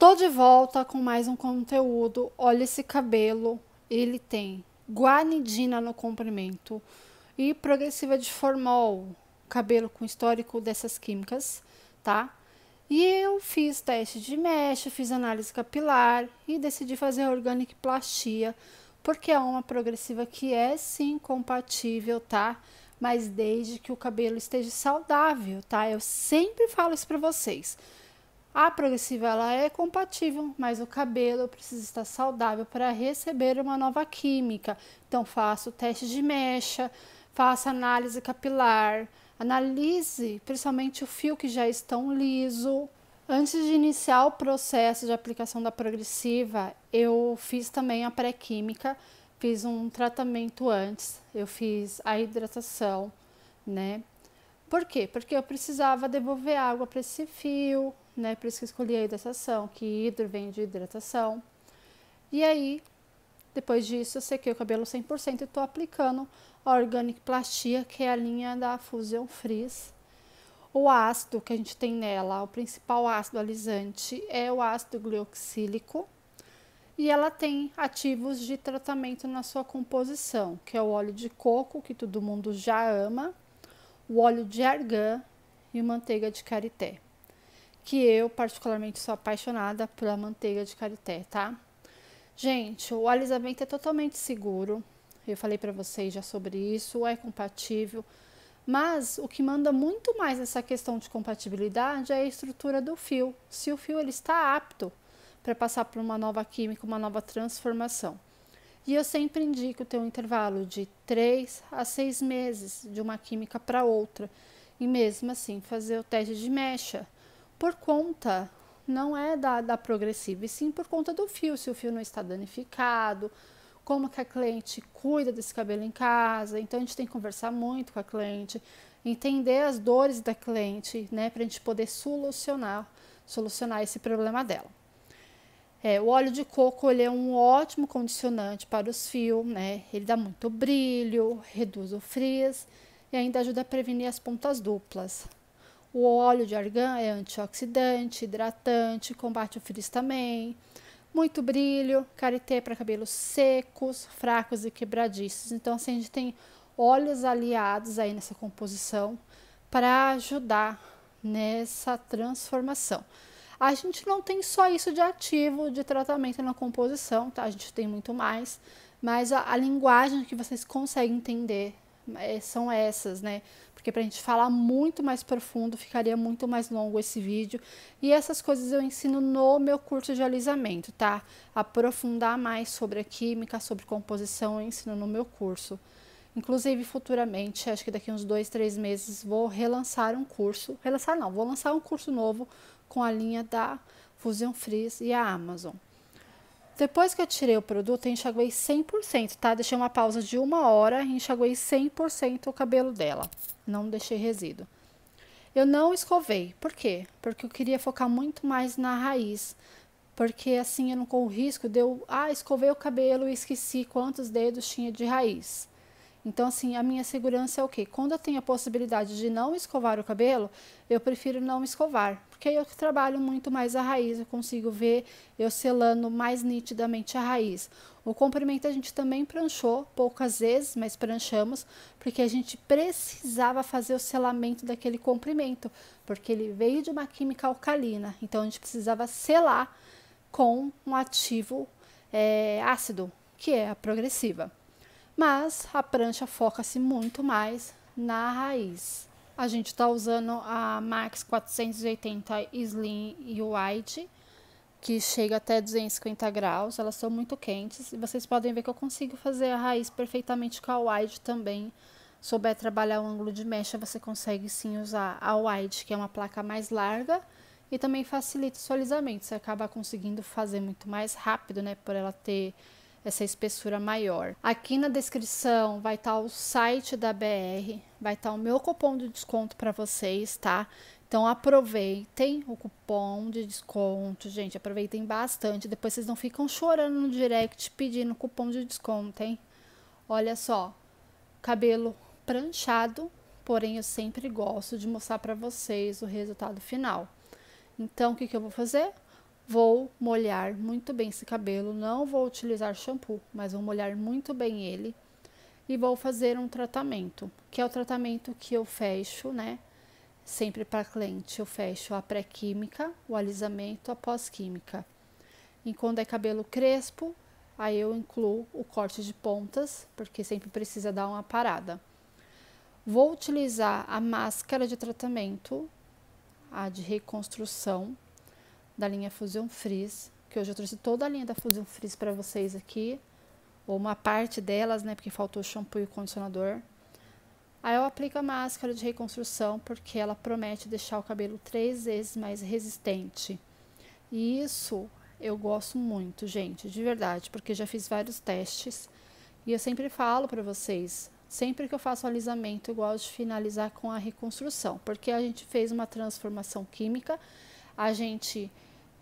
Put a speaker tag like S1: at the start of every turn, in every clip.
S1: Tô de volta com mais um conteúdo. Olha esse cabelo, ele tem guanidina no comprimento e progressiva de formol, cabelo com histórico dessas químicas, tá? E eu fiz teste de mecha, fiz análise capilar e decidi fazer a plastia porque é uma progressiva que é sim compatível, tá? Mas desde que o cabelo esteja saudável, tá? Eu sempre falo isso para vocês. A progressiva ela é compatível, mas o cabelo precisa estar saudável para receber uma nova química. Então faça o teste de mecha, faça análise capilar, analise principalmente o fio que já estão liso. Antes de iniciar o processo de aplicação da progressiva, eu fiz também a pré-química, fiz um tratamento antes, eu fiz a hidratação, né? Por quê? Porque eu precisava devolver água para esse fio, né? Por isso que escolhi a hidratação, que hidro vem de hidratação. E aí, depois disso, eu sequei o cabelo 100% e estou aplicando a Organic Plastia, que é a linha da Fusion Frizz. O ácido que a gente tem nela, o principal ácido alisante, é o ácido glioxílico. E ela tem ativos de tratamento na sua composição, que é o óleo de coco, que todo mundo já ama, o óleo de argan e manteiga de karité que eu particularmente sou apaixonada pela manteiga de karité, tá? Gente, o alisamento é totalmente seguro. Eu falei para vocês já sobre isso, é compatível, mas o que manda muito mais nessa questão de compatibilidade é a estrutura do fio. Se o fio ele está apto para passar por uma nova química, uma nova transformação. E eu sempre indico ter um intervalo de 3 a 6 meses de uma química para outra. E mesmo assim, fazer o teste de mecha por conta, não é da, da progressiva, e sim por conta do fio, se o fio não está danificado, como que a cliente cuida desse cabelo em casa. Então a gente tem que conversar muito com a cliente, entender as dores da cliente, né, para a gente poder solucionar, solucionar esse problema dela. É, o óleo de coco ele é um ótimo condicionante para os fios, né? Ele dá muito brilho, reduz o frizz e ainda ajuda a prevenir as pontas duplas. O óleo de argan é antioxidante, hidratante, combate o frizz também. Muito brilho, karité para cabelos secos, fracos e quebradiços. Então, assim, a gente tem óleos aliados aí nessa composição para ajudar nessa transformação. A gente não tem só isso de ativo de tratamento na composição, tá? A gente tem muito mais, mas a, a linguagem que vocês conseguem entender é, são essas, né? Porque para a gente falar muito mais profundo, ficaria muito mais longo esse vídeo. E essas coisas eu ensino no meu curso de alisamento, tá? Aprofundar mais sobre a química, sobre composição, eu ensino no meu curso. Inclusive, futuramente, acho que daqui uns dois, três meses, vou relançar um curso. Relançar não, vou lançar um curso novo com a linha da Fusion Freeze e a Amazon. Depois que eu tirei o produto, enxaguei 100%, tá? Deixei uma pausa de uma hora e enxaguei 100% o cabelo dela. Não deixei resíduo. Eu não escovei. Por quê? Porque eu queria focar muito mais na raiz. Porque assim eu não corro o risco de eu... Ah, escovei o cabelo e esqueci quantos dedos tinha de raiz. Então, assim, a minha segurança é o quê? Quando eu tenho a possibilidade de não escovar o cabelo, eu prefiro não escovar, porque aí eu trabalho muito mais a raiz, eu consigo ver eu selando mais nitidamente a raiz. O comprimento a gente também pranchou, poucas vezes, mas pranchamos, porque a gente precisava fazer o selamento daquele comprimento, porque ele veio de uma química alcalina, então a gente precisava selar com um ativo é, ácido, que é a progressiva mas a prancha foca-se muito mais na raiz. A gente está usando a Max 480 Slim e White, que chega até 250 graus, elas são muito quentes, e vocês podem ver que eu consigo fazer a raiz perfeitamente com a Wide também, souber trabalhar o ângulo de mecha, você consegue sim usar a wide, que é uma placa mais larga, e também facilita o seu alisamento, você acaba conseguindo fazer muito mais rápido, né, por ela ter essa espessura maior. Aqui na descrição vai estar tá o site da BR, vai estar tá o meu cupom de desconto para vocês, tá? Então aproveitem o cupom de desconto, gente, aproveitem bastante. Depois vocês não ficam chorando no direct pedindo cupom de desconto, hein? Olha só, cabelo pranchado, porém eu sempre gosto de mostrar para vocês o resultado final. Então o que, que eu vou fazer? Vou molhar muito bem esse cabelo, não vou utilizar shampoo, mas vou molhar muito bem ele e vou fazer um tratamento, que é o tratamento que eu fecho, né? Sempre para cliente, eu fecho a pré-química, o alisamento, a pós-química. E quando é cabelo crespo, aí eu incluo o corte de pontas, porque sempre precisa dar uma parada. Vou utilizar a máscara de tratamento, a de reconstrução, da linha Fusion Frizz, que hoje eu trouxe toda a linha da Fusion Frizz para vocês aqui, ou uma parte delas, né, porque faltou shampoo e condicionador. Aí eu aplico a máscara de reconstrução, porque ela promete deixar o cabelo três vezes mais resistente. E isso eu gosto muito, gente, de verdade, porque já fiz vários testes e eu sempre falo para vocês, sempre que eu faço alisamento, eu gosto de finalizar com a reconstrução, porque a gente fez uma transformação química, a gente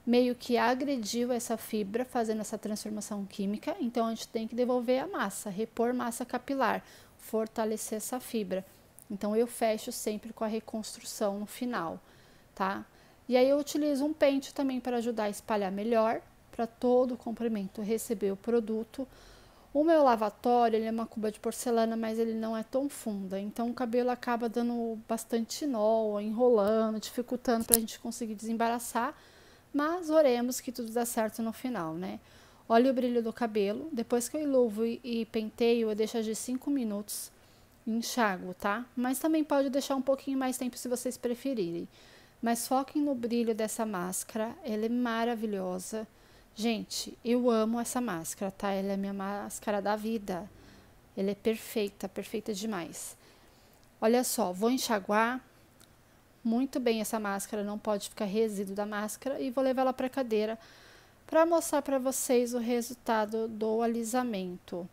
S1: meio que agrediu essa fibra, fazendo essa transformação química. Então a gente tem que devolver a massa, repor massa capilar, fortalecer essa fibra. Então eu fecho sempre com a reconstrução no final, tá? E aí eu utilizo um pente também para ajudar a espalhar melhor, para todo o comprimento receber o produto. O meu lavatório, ele é uma cuba de porcelana, mas ele não é tão funda, então o cabelo acaba dando bastante nó, enrolando, dificultando para a gente conseguir desembaraçar mas oremos que tudo dá certo no final, né? Olha o brilho do cabelo. Depois que eu iluvo e penteio, eu deixo agir 5 minutos e enxago, tá? Mas também pode deixar um pouquinho mais tempo se vocês preferirem. Mas foquem no brilho dessa máscara, ela é maravilhosa. Gente, eu amo essa máscara, tá? Ela é minha máscara da vida. Ela é perfeita, perfeita demais. Olha só, vou enxaguar muito bem essa máscara, não pode ficar resíduo da máscara e vou levar ela para a cadeira para mostrar para vocês o resultado do alisamento.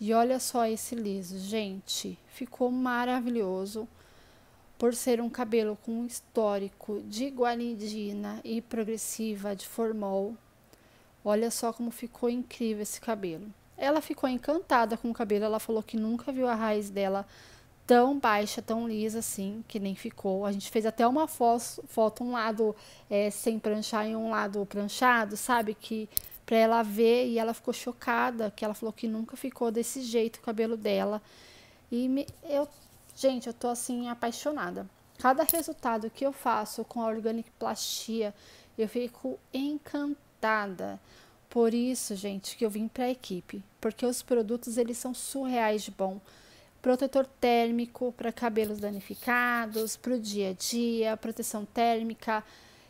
S1: E olha só esse liso, gente, ficou maravilhoso. Por ser um cabelo com um histórico de guanidina e progressiva de formol, olha só como ficou incrível esse cabelo. Ela ficou encantada com o cabelo, ela falou que nunca viu a raiz dela tão baixa, tão lisa assim, que nem ficou. A gente fez até uma foto, foto um lado é, sem pranchar e um lado pranchado, sabe? Que para ela ver e ela ficou chocada, que ela falou que nunca ficou desse jeito o cabelo dela. E me, eu, gente, eu tô assim apaixonada. Cada resultado que eu faço com a organic plastia, eu fico encantada. Por isso, gente, que eu vim para a equipe, porque os produtos eles são surreais de bom protetor térmico para cabelos danificados, para o dia a dia, proteção térmica.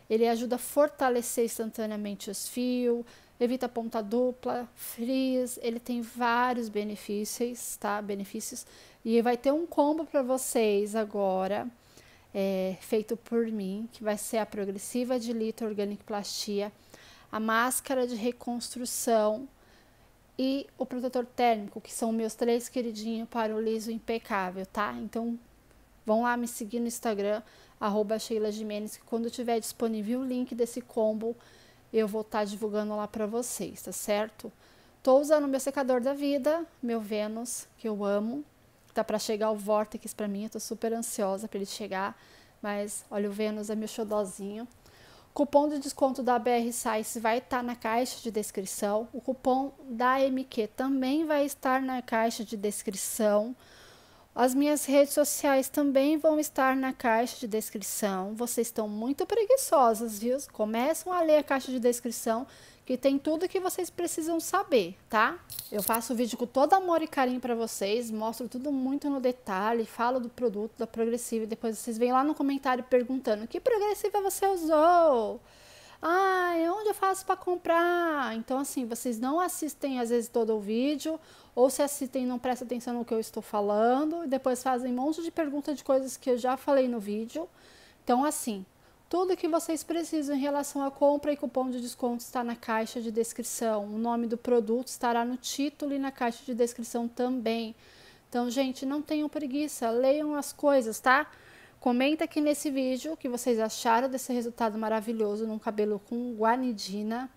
S1: Ele ajuda a fortalecer instantaneamente os fios, evita ponta dupla, frizz, ele tem vários benefícios, tá? Benefícios. E vai ter um combo para vocês agora, é, feito por mim, que vai ser a progressiva de lito organic plastia, a máscara de reconstrução e o protetor térmico, que são meus três queridinhos para o liso impecável, tá? Então, vão lá me seguir no Instagram, arroba Sheila Jimenez, que quando tiver disponível o link desse combo, eu vou estar tá divulgando lá para vocês, tá certo? Tô usando meu secador da vida, meu Vênus, que eu amo. Tá para chegar o Vortex para mim, eu tô super ansiosa para ele chegar, mas olha o Vênus é meu xodózinho. Cupom de desconto da BR Sites vai estar tá na caixa de descrição. O cupom da MQ também vai estar na caixa de descrição. As minhas redes sociais também vão estar na caixa de descrição. Vocês estão muito preguiçosas, viu? Começam a ler a caixa de descrição que tem tudo que vocês precisam saber, tá? Eu faço o vídeo com todo amor e carinho para vocês, mostro tudo muito no detalhe, falo do produto, da progressiva, e depois vocês vêm lá no comentário perguntando que progressiva você usou? Ah, onde eu faço para comprar? Então, assim, vocês não assistem às vezes todo o vídeo, ou se assistem não prestam atenção no que eu estou falando, e depois fazem um monte de perguntas de coisas que eu já falei no vídeo. Então, assim, tudo que vocês precisam em relação à compra e cupom de desconto está na caixa de descrição. O nome do produto estará no título e na caixa de descrição também. Então, gente, não tenham preguiça, leiam as coisas, tá? Comenta aqui nesse vídeo o que vocês acharam desse resultado maravilhoso num cabelo com guanidina.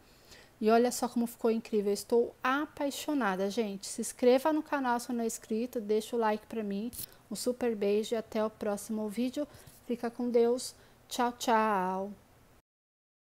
S1: E olha só como ficou incrível, estou apaixonada, gente. Se inscreva no canal se não é inscrito, deixa o like para mim. Um super beijo e até o próximo vídeo. Fica com Deus. Tchau, tchau.